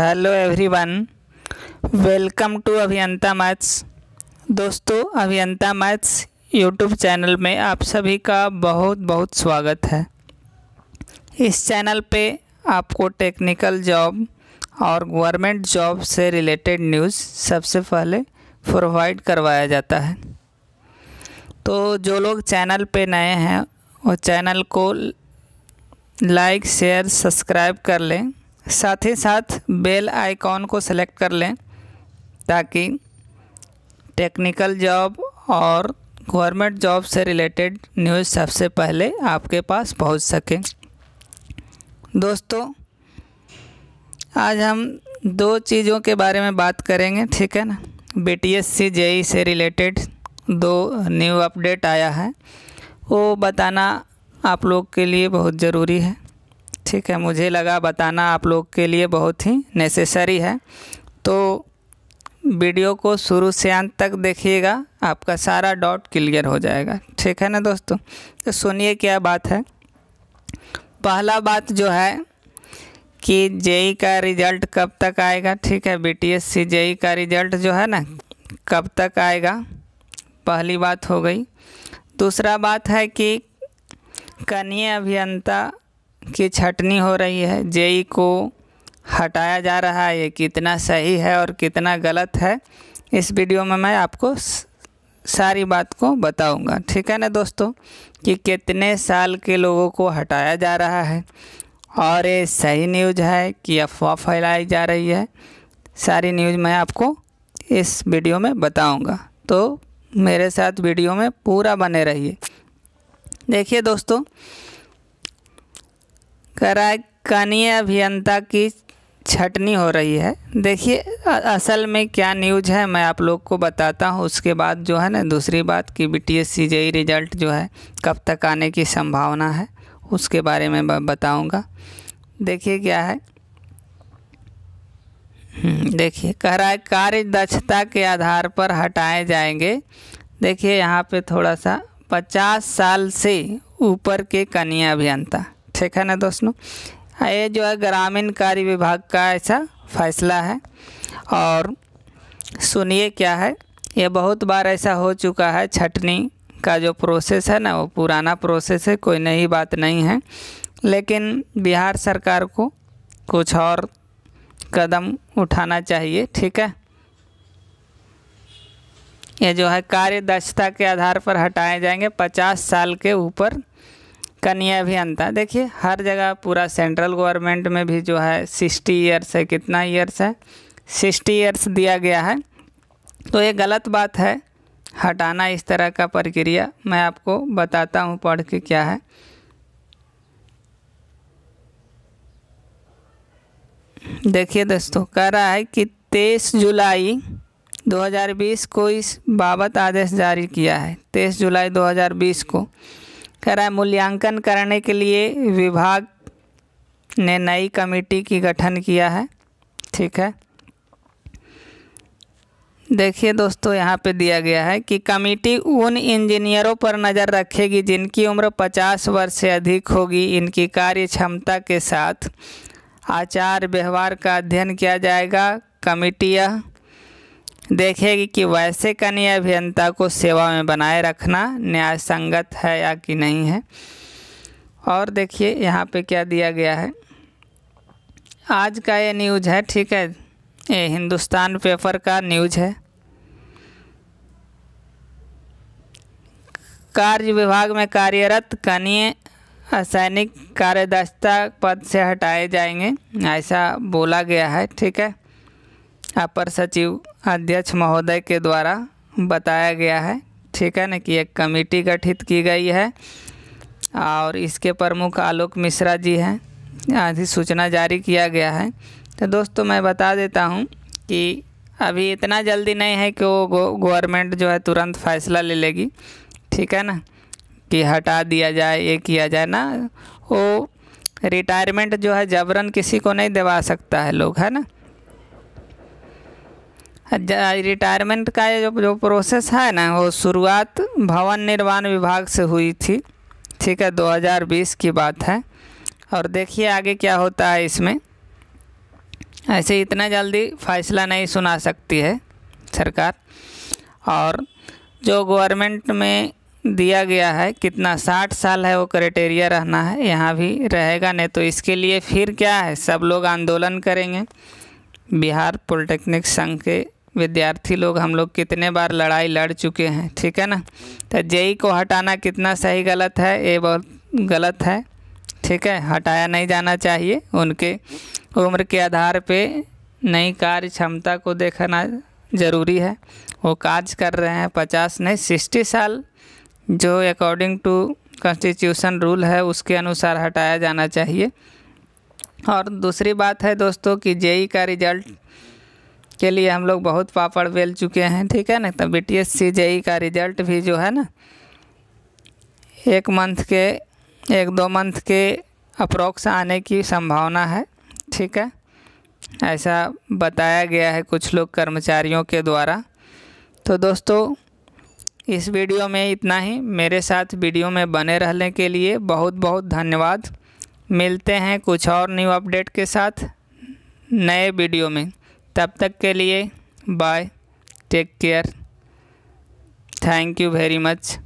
hello everyone welcome to Abhiyanta maths दोस्तों Abhiyanta maths YouTube channel में आप सभी का बहुत बहुत स्वागत है इस चैनल पे आपको टेक्निकल जॉब और गवर्नमेंट जॉब से रिलेटेड न्यूज़ सबसे पहले प्रोवाइड करवाया जाता है तो जो लोग चैनल पे नए हैं वो चैनल को लाइक शेयर सब्सक्राइब कर लें साथ ही साथ बेल आइकॉन को सेलेक्ट कर लें ताकि टेक्निकल जॉब और गवर्नमेंट जॉब से रिलेटेड न्यूज़ सबसे पहले आपके पास पहुंच सके दोस्तों आज हम दो चीज़ों के बारे में बात करेंगे ठीक है ना B T S C E से रिलेटेड दो न्यू अपडेट आया है वो बताना आप लोग के लिए बहुत ज़रूरी है ठीक है मुझे लगा बताना आप लोग के लिए बहुत ही नेसेसरी है तो वीडियो को शुरू से अंत तक देखिएगा आपका सारा डॉट क्लियर हो जाएगा ठीक है ना दोस्तों तो सुनिए क्या बात है पहला बात जो है कि जेई e का रिजल्ट कब तक आएगा ठीक है बी बीटीएससी जेई का रिजल्ट जो है ना कब तक आएगा पहली बात हो गई दूसरा बात है कि कनीय अभियंता की छटनी हो रही है जेई को हटाया जा रहा है ये कितना सही है और कितना गलत है इस वीडियो में मैं आपको सारी बात को बताऊंगा ठीक है ना दोस्तों कि कितने साल के लोगों को हटाया जा रहा है और ये सही न्यूज़ है कि अफवाह फैलाई जा रही है सारी न्यूज़ मैं आपको इस वीडियो में बताऊंगा तो मेरे साथ वीडियो में पूरा बने रहिए देखिए दोस्तों कनीय अभियंता की छटनी हो रही है देखिए असल में क्या न्यूज है मैं आप लोग को बताता हूँ उसके बाद जो है ना दूसरी बात कि B T S C result जो है कब तक आने की संभावना है उसके बारे में बताऊँगा देखिए क्या है हम्म, देखिए कह रहा है कार्य दक्षता के आधार पर हटाए जाएंगे देखिए यहाँ पे थोड़ा सा पचास साल से ऊपर के कन्या अभियंता सेक्शन है दोस्तों हाँ, ये जो है ग्रामीण कार्य विभाग का ऐसा फैसला है और सुनिए क्या है ये बहुत बार ऐसा हो चुका है छटनी का जो प्रोसेस है ना वो पुराना प्रोसेस है कोई नई बात नहीं है लेकिन बिहार सरकार को कुछ और कदम उठाना चाहिए ठीक है ये जो है कार्य दक्षता के आधार पर हटाए जाएंगे पचास साल के ऊपर कन्या अभियान था देखिए हर जगह पूरा सेंट्रल गवर्नमेंट में भी जो है सिक्सटी ईयर्स है कितना ईयर्स है सिक्सटी ईयर्स दिया गया है तो ये गलत बात है हटाना इस तरह का प्रक्रिया मैं आपको बताता हूँ पढ़ के क्या है देखिए दोस्तों कह रहा है कि तेईस जुलाई 2020 को इस बाबत आदेश जारी किया है तेईस जुलाई 2020 को करा मूल्यांकन करने के लिए विभाग ने नई कमेटी की गठन किया है ठीक है देखिए दोस्तों यहाँ पे दिया गया है कि कमेटी उन इंजीनियरों पर नज़र रखेगी जिनकी उम्र 50 वर्ष से अधिक होगी इनकी कार्य क्षमता के साथ आचार व्यवहार का अध्ययन किया जाएगा कमेटी यह देखेगी कि वैसे कनीय अभियंता को सेवा में बनाए रखना न्याय संगत है या कि नहीं है और देखिए यहाँ पे क्या दिया गया है आज का ये न्यूज है ठीक है ये हिंदुस्तान पेपर का न्यूज है कार्य विभाग में कार्यरत कनीय असैनिक कार्यदक्षता पद से हटाए जाएंगे ऐसा बोला गया है ठीक है अपर सचिव अध्यक्ष महोदय के द्वारा बताया गया है ठीक है ना कि एक कमेटी गठित की गई है और इसके प्रमुख आलोक मिश्रा जी हैं अधिसूचना जारी किया गया है तो दोस्तों मैं बता देता हूँ कि अभी इतना जल्दी नहीं है कि वो गवर्नमेंट जो है तुरंत फैसला ले लेगी ठीक है ना कि हटा दिया जाए ये किया जाए ना वो रिटायरमेंट जो है जबरन किसी को नहीं दवा सकता है लोग है ना रिटायरमेंट का जो जो प्रोसेस है ना वो शुरुआत भवन निर्माण विभाग से हुई थी ठीक है 2020 की बात है और देखिए आगे क्या होता है इसमें ऐसे इतना जल्दी फैसला नहीं सुना सकती है सरकार और जो गवर्नमेंट में दिया गया है कितना साठ साल है वो क्राइटेरिया रहना है यहाँ भी रहेगा नहीं तो इसके लिए फिर क्या है सब लोग आंदोलन करेंगे बिहार पॉलिटेक्निक संघ के विद्यार्थी लोग हम लोग कितने बार लड़ाई लड़ चुके हैं ठीक है ना तो जेई को हटाना कितना सही गलत है ये बहुत गलत है ठीक है हटाया नहीं जाना चाहिए उनके उम्र के आधार पे नई कार्य क्षमता को देखना ज़रूरी है वो कार्य कर रहे हैं पचास नहीं सिक्सटी साल जो अकॉर्डिंग टू कॉन्स्टिट्यूशन रूल है उसके अनुसार हटाया जाना चाहिए और दूसरी बात है दोस्तों कि जेई का रिजल्ट के लिए हम लोग बहुत पापड़ बेल चुके हैं ठीक है ना तो बी टी एस सी का रिजल्ट भी जो है ना एक मंथ के एक दो मंथ के अप्रोक्स आने की संभावना है ठीक है ऐसा बताया गया है कुछ लोग कर्मचारियों के द्वारा तो दोस्तों इस वीडियो में इतना ही मेरे साथ वीडियो में बने रहने के लिए बहुत बहुत धन्यवाद मिलते हैं कुछ और न्यू अपडेट के साथ नए वीडियो में तब तक के लिए bye take care thank you very much